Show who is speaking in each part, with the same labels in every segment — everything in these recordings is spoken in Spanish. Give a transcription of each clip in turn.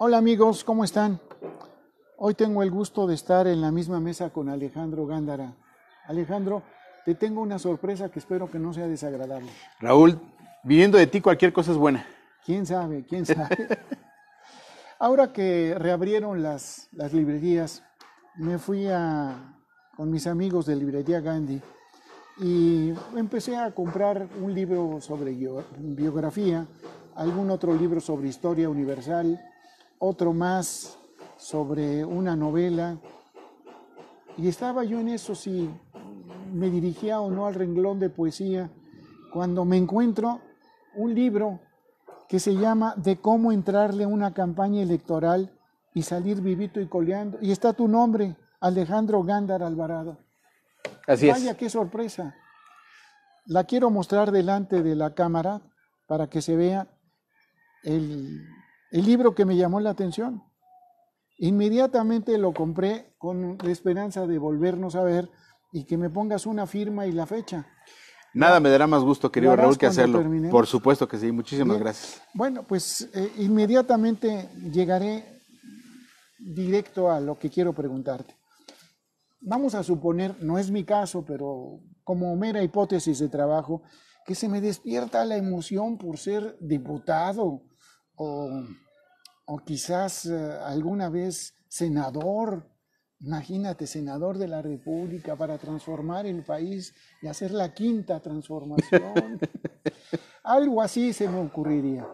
Speaker 1: Hola amigos, ¿cómo están? Hoy tengo el gusto de estar en la misma mesa con Alejandro Gándara. Alejandro, te tengo una sorpresa que espero que no sea desagradable.
Speaker 2: Raúl, viviendo de ti cualquier cosa es buena.
Speaker 1: ¿Quién sabe? ¿Quién sabe? Ahora que reabrieron las, las librerías, me fui con mis amigos de Librería Gandhi y empecé a comprar un libro sobre biografía, algún otro libro sobre historia universal otro más sobre una novela. Y estaba yo en eso si me dirigía o no al renglón de poesía, cuando me encuentro un libro que se llama De cómo entrarle una campaña electoral y salir vivito y coleando. Y está tu nombre, Alejandro Gándar Alvarado. Así Vaya, qué sorpresa. La quiero mostrar delante de la cámara para que se vea el el libro que me llamó la atención. Inmediatamente lo compré con la esperanza de volvernos a ver y que me pongas una firma y la fecha.
Speaker 2: Nada me dará más gusto, querido Raúl, que hacerlo. Por supuesto que sí, muchísimas gracias.
Speaker 1: Bueno, pues eh, inmediatamente llegaré directo a lo que quiero preguntarte. Vamos a suponer, no es mi caso, pero como mera hipótesis de trabajo, que se me despierta la emoción por ser diputado o, quizás eh, alguna vez senador, imagínate, senador de la República para transformar el país y hacer la quinta transformación. Algo así se me ocurriría.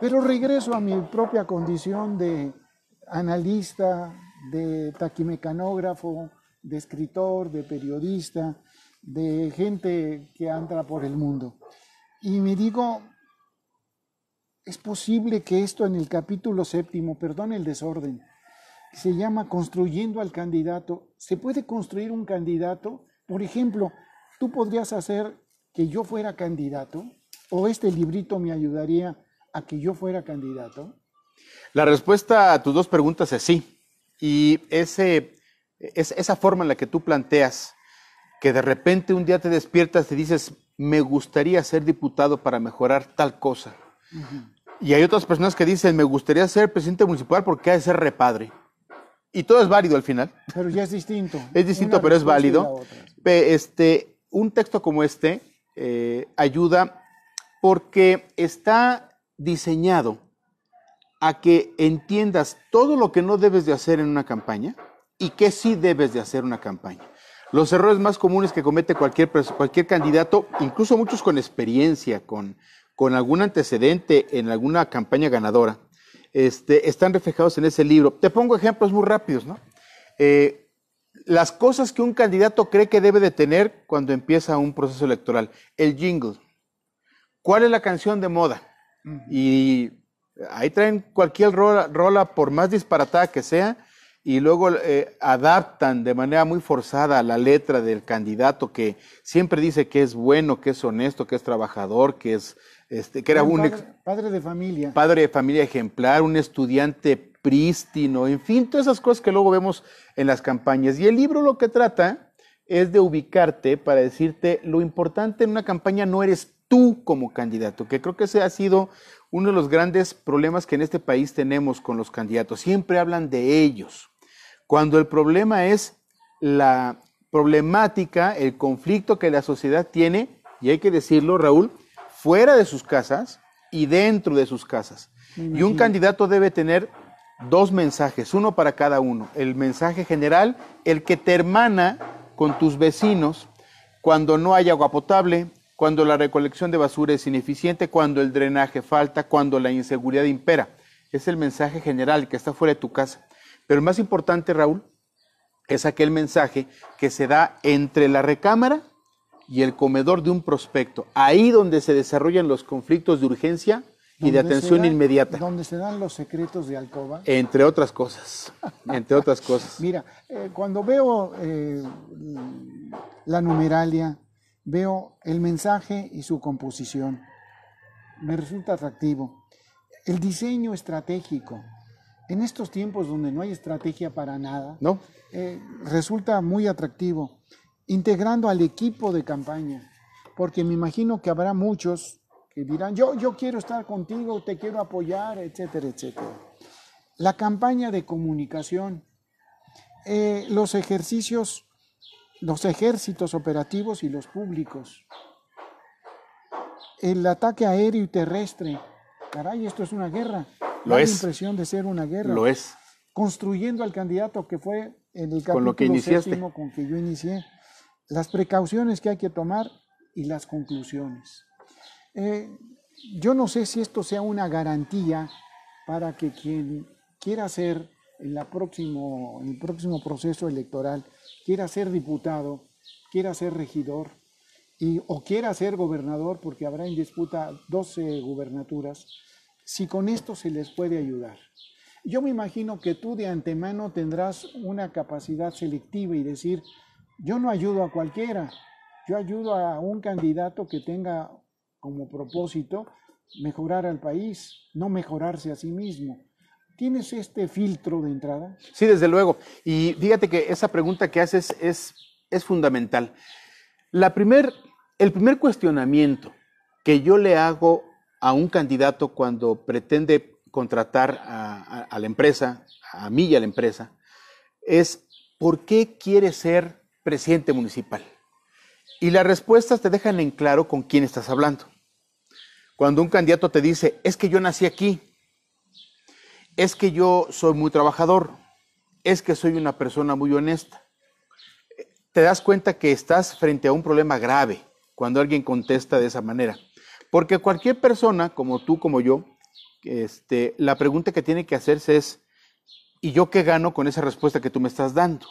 Speaker 1: Pero regreso a mi propia condición de analista, de taquimecanógrafo, de escritor, de periodista, de gente que anda por el mundo. Y me digo, es posible que esto en el capítulo séptimo, perdón el desorden, se llama construyendo al candidato. Se puede construir un candidato. Por ejemplo, tú podrías hacer que yo fuera candidato o este librito me ayudaría a que yo fuera candidato.
Speaker 2: La respuesta a tus dos preguntas es sí. Y ese, es, esa forma en la que tú planteas que de repente un día te despiertas y dices, me gustaría ser diputado para mejorar tal cosa. Y hay otras personas que dicen, me gustaría ser presidente municipal porque ha de ser repadre. Y todo es válido al final. Pero
Speaker 1: ya es distinto.
Speaker 2: es distinto, pero es válido. Este, un texto como este eh, ayuda porque está diseñado a que entiendas todo lo que no debes de hacer en una campaña y que sí debes de hacer una campaña. Los errores más comunes que comete cualquier, cualquier candidato, incluso muchos con experiencia, con, con algún antecedente en alguna campaña ganadora, este, están reflejados en ese libro. Te pongo ejemplos muy rápidos, ¿no? Eh, las cosas que un candidato cree que debe de tener cuando empieza un proceso electoral. El jingle. ¿Cuál es la canción de moda? Y ahí traen cualquier rola, por más disparatada que sea, y luego eh, adaptan de manera muy forzada la letra del candidato que siempre dice que es bueno, que es honesto, que es trabajador, que es este, que era un,
Speaker 1: padre, de familia.
Speaker 2: Padre de familia ejemplar, un estudiante prístino, en fin, todas esas cosas que luego vemos en las campañas. Y el libro lo que trata es de ubicarte para decirte lo importante en una campaña no eres tú como candidato, que creo que ese ha sido uno de los grandes problemas que en este país tenemos con los candidatos. Siempre hablan de ellos, cuando el problema es la problemática, el conflicto que la sociedad tiene, y hay que decirlo, Raúl, fuera de sus casas y dentro de sus casas. Y un candidato debe tener dos mensajes, uno para cada uno. El mensaje general, el que te hermana con tus vecinos cuando no hay agua potable, cuando la recolección de basura es ineficiente, cuando el drenaje falta, cuando la inseguridad impera. Es el mensaje general que está fuera de tu casa. Pero el más importante, Raúl, es aquel mensaje que se da entre la recámara y el comedor de un prospecto, ahí donde se desarrollan los conflictos de urgencia y de atención inmediata.
Speaker 1: Donde se dan los secretos de Alcoba.
Speaker 2: Entre otras cosas, entre otras cosas. Mira,
Speaker 1: eh, cuando veo eh, la numeralia, veo el mensaje y su composición. Me resulta atractivo. El diseño estratégico. En estos tiempos donde no hay estrategia para nada, ¿No? Eh, resulta muy atractivo integrando al equipo de campaña, porque me imagino que habrá muchos que dirán, yo, yo quiero estar contigo, te quiero apoyar, etcétera, etcétera. La campaña de comunicación, eh, los ejercicios, los ejércitos operativos y los públicos, el ataque aéreo y terrestre, caray, esto es una guerra. Lo es. la impresión de ser una guerra. Lo es. Construyendo al candidato que fue en el capítulo con con que yo inicié las precauciones que hay que tomar y las conclusiones. Eh, yo no sé si esto sea una garantía para que quien quiera ser en, la próximo, el próximo proceso electoral, quiera ser diputado, quiera ser regidor y, o quiera ser gobernador, porque habrá en disputa 12 gubernaturas, si con esto se les puede ayudar. Yo me imagino que tú de antemano tendrás una capacidad selectiva y decir, yo no ayudo a cualquiera, yo ayudo a un candidato que tenga como propósito mejorar al país, no mejorarse a sí mismo. ¿Tienes este filtro de entrada?
Speaker 2: Sí, desde luego. Y fíjate que esa pregunta que haces es, es fundamental. La primer, el primer cuestionamiento que yo le hago a un candidato cuando pretende contratar a, a la empresa, a mí y a la empresa, es ¿por qué quiere ser presidente municipal. Y las respuestas te dejan en claro con quién estás hablando. Cuando un candidato te dice, es que yo nací aquí, es que yo soy muy trabajador, es que soy una persona muy honesta, te das cuenta que estás frente a un problema grave cuando alguien contesta de esa manera. Porque cualquier persona, como tú, como yo, este, la pregunta que tiene que hacerse es, ¿y yo qué gano con esa respuesta que tú me estás dando?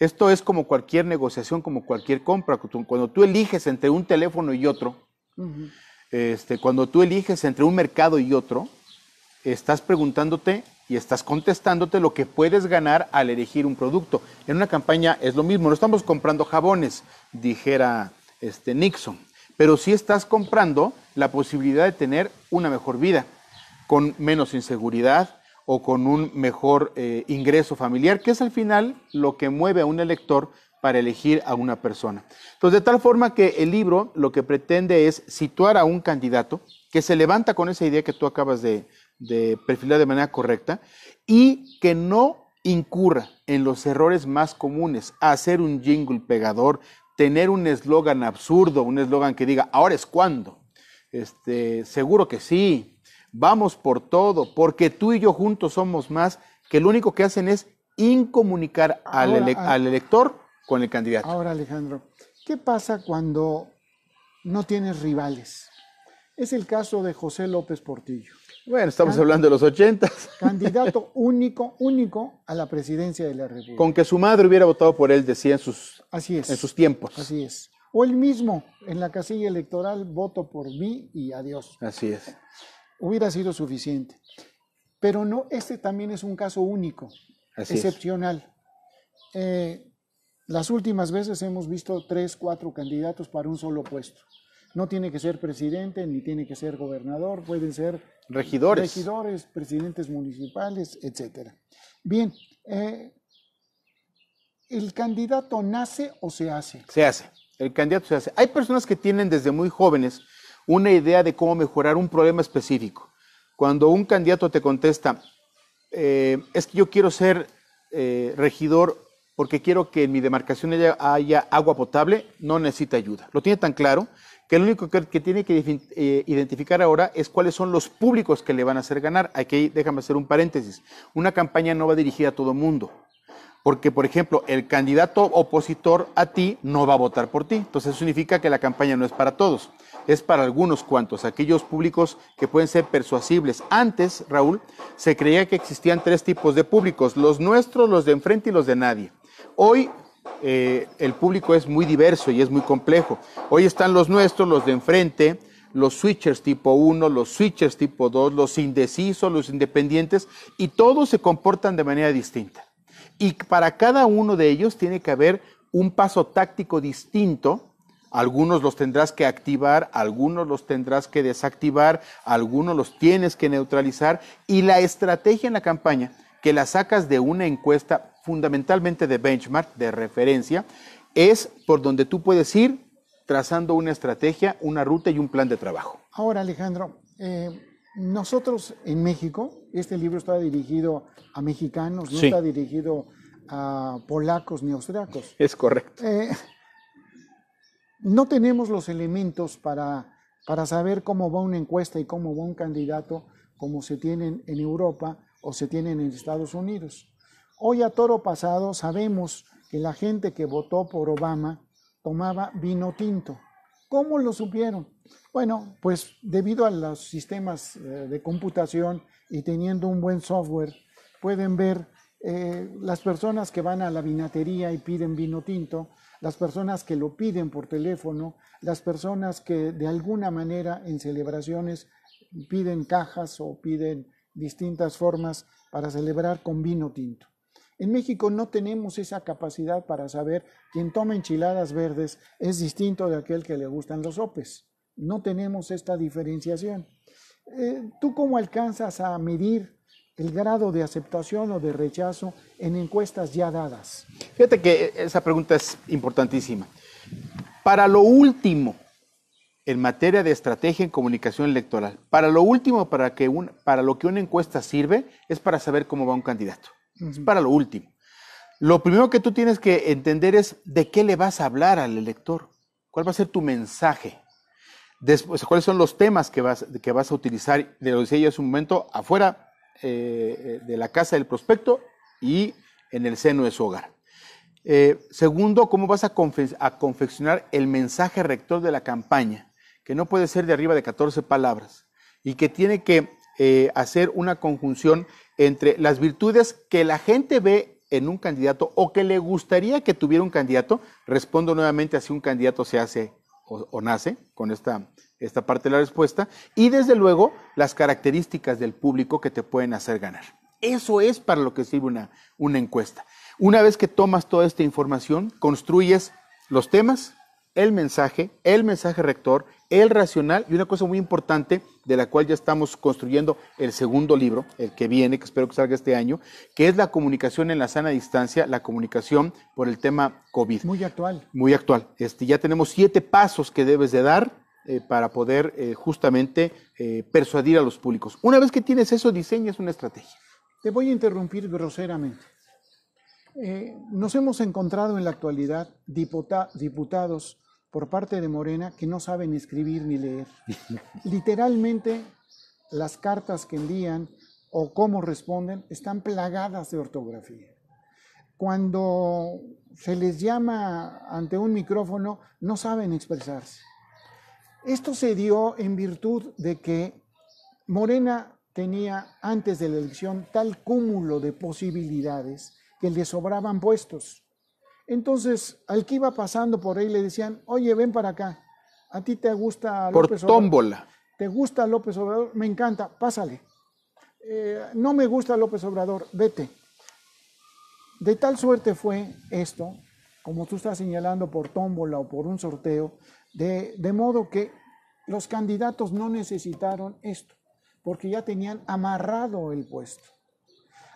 Speaker 2: Esto es como cualquier negociación, como cualquier compra. Cuando tú eliges entre un teléfono y otro, este, cuando tú eliges entre un mercado y otro, estás preguntándote y estás contestándote lo que puedes ganar al elegir un producto. En una campaña es lo mismo, no estamos comprando jabones, dijera este Nixon, pero sí estás comprando la posibilidad de tener una mejor vida, con menos inseguridad, o con un mejor eh, ingreso familiar, que es al final lo que mueve a un elector para elegir a una persona. Entonces, de tal forma que el libro lo que pretende es situar a un candidato que se levanta con esa idea que tú acabas de, perfilar de manera correcta y que no incurra en los errores más comunes, hacer un jingle pegador, tener un eslogan absurdo, un eslogan que diga, ahora es cuando, este, seguro que sí, vamos por todo, porque tú y yo juntos somos más, que lo único que hacen es incomunicar ah. al, elector con el candidato.
Speaker 1: Ahora, Alejandro, ¿qué pasa cuando no tienes rivales? Es el caso de José López Portillo.
Speaker 2: Bueno, estamos hablando de los ochentas.
Speaker 1: Candidato único, único a la presidencia de la República. Con que
Speaker 2: su madre hubiera votado por él, decía en sus, en sus tiempos. Así
Speaker 1: es. O él mismo, en la casilla electoral, voto por mí y adiós. Así es hubiera sido suficiente. Pero no, este también es un caso único, excepcional. Eh, las últimas veces hemos visto tres, cuatro candidatos para un solo puesto. No tiene que ser presidente, ni tiene que ser gobernador, pueden ser regidores, regidores presidentes municipales, etc. Bien, eh, ¿el candidato nace o se hace?
Speaker 2: Se hace, el candidato se hace. Hay personas que tienen desde muy jóvenes una idea de cómo mejorar un problema específico. Cuando un candidato te contesta, eh, es que yo quiero ser eh, regidor porque quiero que en mi demarcación haya, agua potable, no necesita ayuda. Lo tiene tan claro que lo único que, tiene que eh, identificar ahora es cuáles son los públicos que le van a hacer ganar. Aquí déjame hacer un paréntesis. Una campaña no va dirigida a todo mundo. Porque, por ejemplo, el candidato opositor a ti no va a votar por ti. Entonces, eso significa que la campaña no es para todos es para algunos cuantos, aquellos públicos que pueden ser persuasibles. Antes, Raúl, se creía que existían tres tipos de públicos, los nuestros, los de enfrente y los de nadie. Hoy eh, el público es muy diverso y es muy complejo. Hoy están los nuestros, los de enfrente, los switchers tipo 1, los switchers tipo 2, los indecisos, los independientes, y todos se comportan de manera distinta. Y para cada uno de ellos tiene que haber un paso táctico distinto algunos los tendrás que activar, algunos los tendrás que desactivar, algunos los tienes que neutralizar y la estrategia en la campaña que la sacas de una encuesta fundamentalmente de benchmark, de referencia, es por donde tú puedes ir trazando una estrategia, una ruta y un plan de trabajo.
Speaker 1: Ahora, Alejandro, eh, nosotros en México, este libro está dirigido a mexicanos, no está dirigido a polacos ni austriacos.
Speaker 2: Es correcto.
Speaker 1: Eh, no tenemos los elementos para, para saber cómo va una encuesta y cómo va un candidato como se tienen en Europa o se tienen en Estados Unidos. Hoy a toro pasado sabemos que la gente que votó por Obama tomaba vino tinto. ¿Cómo lo supieron? Bueno, pues debido a los sistemas eh, de computación y teniendo un buen software, pueden ver eh, las personas que van a la vinatería y piden vino tinto, las personas que lo piden por teléfono, las personas que de alguna manera en celebraciones piden cajas o piden distintas formas para celebrar con vino tinto. En México no tenemos esa capacidad para saber quién toma enchiladas verdes es distinto de aquel que le gustan los sopes. No tenemos esta diferenciación. Eh, ¿Tú cómo alcanzas a medir el grado de aceptación o de rechazo en encuestas ya dadas? Fíjate que eh, esa
Speaker 2: pregunta es importantísima. Para lo último, en materia de estrategia en comunicación electoral, para lo último, para, que un, para lo que una encuesta sirve, es para saber cómo va un candidato. para lo último. Lo primero que tú tienes que entender es de qué le vas a hablar al elector, cuál va a ser tu mensaje. Después, cuáles son los temas que vas, que vas a utilizar, de lo decía yo hace un momento, afuera eh, de la casa del prospecto y en el seno de su hogar. Eh, segundo, cómo vas a, confeccionar el mensaje rector de la campaña, que no puede ser de arriba de 14 palabras y que tiene que eh, hacer una conjunción entre las virtudes que la gente ve en un candidato o que le gustaría que tuviera un candidato. Respondo nuevamente a si un candidato se hace o nace con esta esta parte de la respuesta, y desde luego las características del público que te pueden hacer ganar. Eso es para lo que sirve una, una encuesta. Una vez que tomas toda esta información, construyes los temas, el mensaje, el mensaje rector, el racional y una cosa muy importante de la cual ya estamos construyendo el segundo libro, el que viene, que espero que salga este año, que es la comunicación en la sana distancia, la comunicación por el tema COVID. Muy actual. Muy actual. Este, ya tenemos siete pasos que debes de dar eh, para poder eh, justamente eh, persuadir a los públicos. Una vez que tienes eso, diseñas una estrategia.
Speaker 1: Te voy a interrumpir groseramente. nos hemos encontrado en la actualidad diputados por parte de Morena que no saben escribir ni leer. Literalmente, las cartas que envían o cómo responden están plagadas de ortografía. Cuando se les llama ante un micrófono, no saben expresarse. Esto se dio en virtud de que Morena tenía antes de la elección tal cúmulo de posibilidades que le sobraban puestos. Entonces, al que iba pasando por ahí le decían, oye, ven para acá, a ti te gusta López por tómbola. te gusta López Obrador, me encanta, pásale. Eh, no me gusta López Obrador, vete. De tal suerte fue esto, como tú estás señalando por tómbola o por un sorteo, de, modo que los candidatos no necesitaron esto, porque ya tenían amarrado el puesto.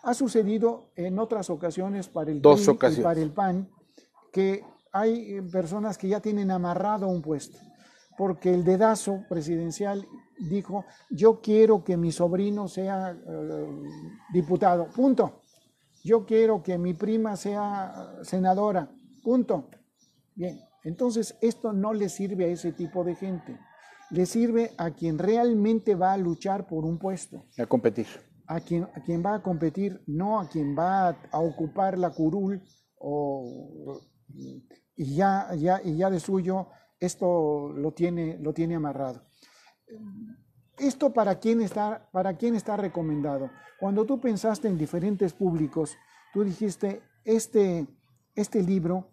Speaker 1: Ha sucedido en otras ocasiones para el Dos y para el PAN que hay eh, personas que ya tienen amarrado un puesto, porque el dedazo presidencial dijo, yo quiero que mi sobrino sea eh, diputado, punto. Yo quiero que mi prima sea eh, senadora, punto. Bien, entonces, esto no le sirve a ese tipo de gente. Le sirve a quien realmente va a luchar por un puesto. A competir. A quien, a quien va a competir, no a quien va a, ocupar la curul o, y, ya, ya, y ya de suyo esto lo tiene, lo tiene amarrado. ¿Esto para quién, está, para quién está recomendado? Cuando tú pensaste en diferentes públicos, tú dijiste, este, este libro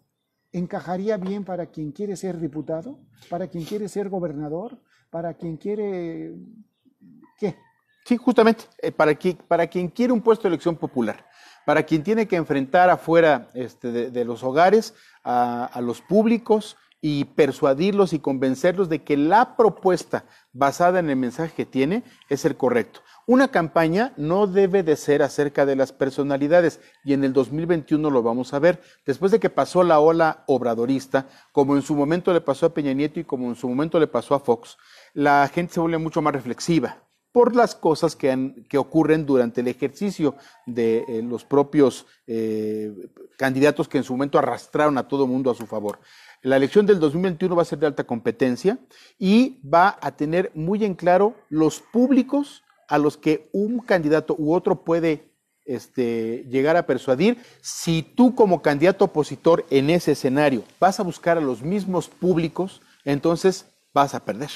Speaker 1: encajaría bien para quien quiere ser diputado, para quien quiere ser gobernador, para quien quiere... ¿Qué?
Speaker 2: Sí, justamente, eh, para, quien, para quien quiere un puesto de elección popular, para quien tiene que enfrentar afuera este, de, los hogares a los públicos, y persuadirlos y convencerlos de que la propuesta basada en el mensaje que tiene es el correcto. Una campaña no debe de ser acerca de las personalidades y en el 2021 lo vamos a ver. Después de que pasó la ola obradorista, como en su momento le pasó a Peña Nieto y como en su momento le pasó a Fox, la gente se vuelve mucho más reflexiva por las cosas que, que ocurren durante el ejercicio de eh, los propios eh, candidatos que en su momento arrastraron a todo el mundo a su favor. La elección del 2021 va a ser de alta competencia y va a tener muy en claro los públicos a los que un candidato u otro puede este, llegar a persuadir, si tú como candidato opositor en ese escenario vas a buscar a los mismos públicos, entonces vas a perder.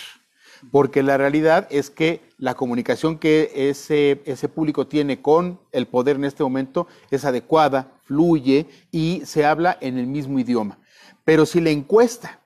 Speaker 2: Porque la realidad es que la comunicación que ese, ese público tiene con el poder en este momento es adecuada, fluye y se habla en el mismo idioma. Pero si la encuesta,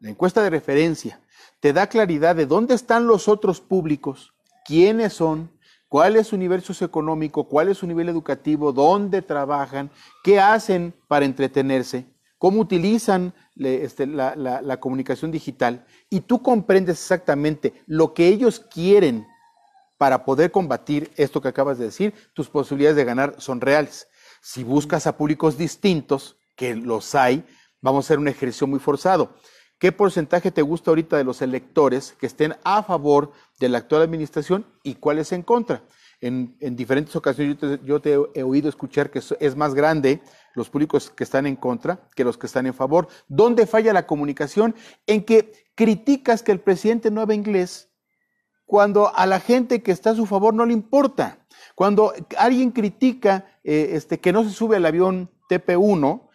Speaker 2: la encuesta de referencia, te da claridad de dónde están los otros públicos, quiénes son, cuál es su nivel socioeconómico, cuál es su nivel educativo, dónde trabajan, qué hacen para entretenerse, cómo utilizan este, la, la comunicación digital. Y tú comprendes exactamente lo que ellos quieren para poder combatir esto que acabas de decir, tus posibilidades de ganar son reales. Si buscas a públicos distintos, que los hay, vamos a hacer un ejercicio muy forzado. ¿Qué porcentaje te gusta ahorita de los electores que estén a favor de la actual administración y cuáles en contra? En, diferentes ocasiones yo te, he oído escuchar que es más grande los públicos que están en contra que los que están en favor. ¿Dónde falla la comunicación? En que criticas que el presidente no habla inglés cuando a la gente que está a su favor no le importa. Cuando alguien critica eh, este, que no se sube al avión TP1,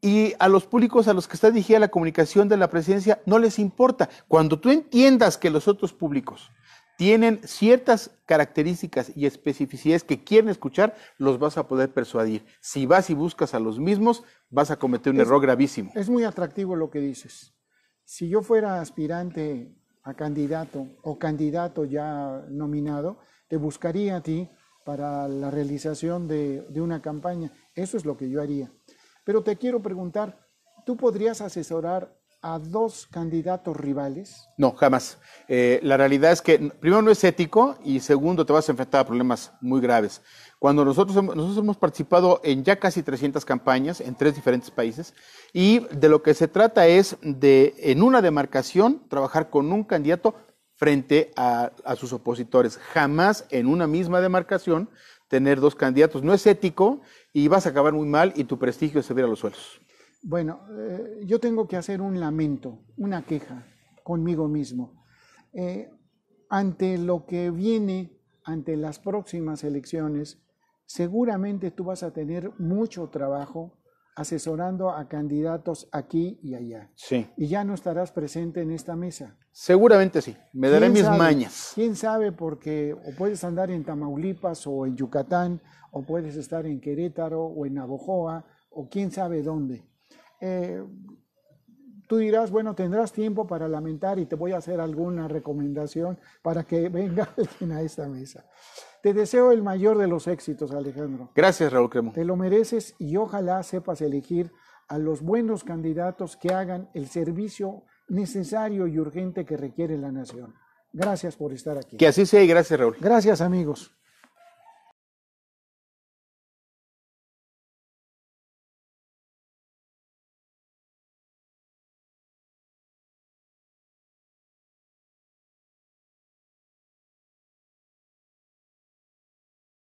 Speaker 2: y a los públicos a los que está dirigida la comunicación de la presidencia no les importa. Cuando tú entiendas que los otros públicos tienen ciertas características y especificidades que quieren escuchar, los vas a poder persuadir. Si vas y buscas a los mismos, vas a cometer un error gravísimo.
Speaker 1: Es muy atractivo lo que dices. Si yo fuera aspirante a candidato o candidato ya nominado, te buscaría a ti para la realización de una campaña. Eso es lo que yo haría. Pero te quiero preguntar, ¿tú podrías asesorar a dos candidatos rivales?
Speaker 2: No, jamás. Eh, la realidad es que, primero, no es ético y segundo, te vas a enfrentar a problemas muy graves. Cuando nosotros, nosotros hemos participado en ya casi 300 campañas en tres diferentes países y de lo que se trata es de, en una demarcación, trabajar con un candidato frente a, a sus opositores. Jamás en una misma demarcación tener dos candidatos. No es ético y vas a acabar muy mal y tu prestigio se verá a los suelos.
Speaker 1: Bueno, eh, yo tengo que hacer un lamento, una queja conmigo mismo. Eh, ante lo que viene, ante las próximas elecciones, seguramente tú vas a tener mucho trabajo, asesorando a candidatos aquí y allá. Sí. Y ya no estarás presente en esta mesa.
Speaker 2: Seguramente sí, me daré mis mañas.
Speaker 1: ¿Quién sabe? Porque o puedes andar en Tamaulipas o en Yucatán, o puedes estar en Querétaro o en Navojoa, o quién sabe dónde. Eh, tú dirás, bueno, tendrás tiempo para lamentar y te voy a hacer alguna recomendación para que venga alguien a esta mesa. Te deseo el mayor de los éxitos, Alejandro.
Speaker 2: Gracias, Raúl Cremo.
Speaker 1: Te lo mereces y ojalá sepas elegir a los buenos candidatos que hagan el servicio necesario y urgente que requiere la nación. Gracias por estar aquí. Que así sea y gracias, Raúl. Gracias, amigos.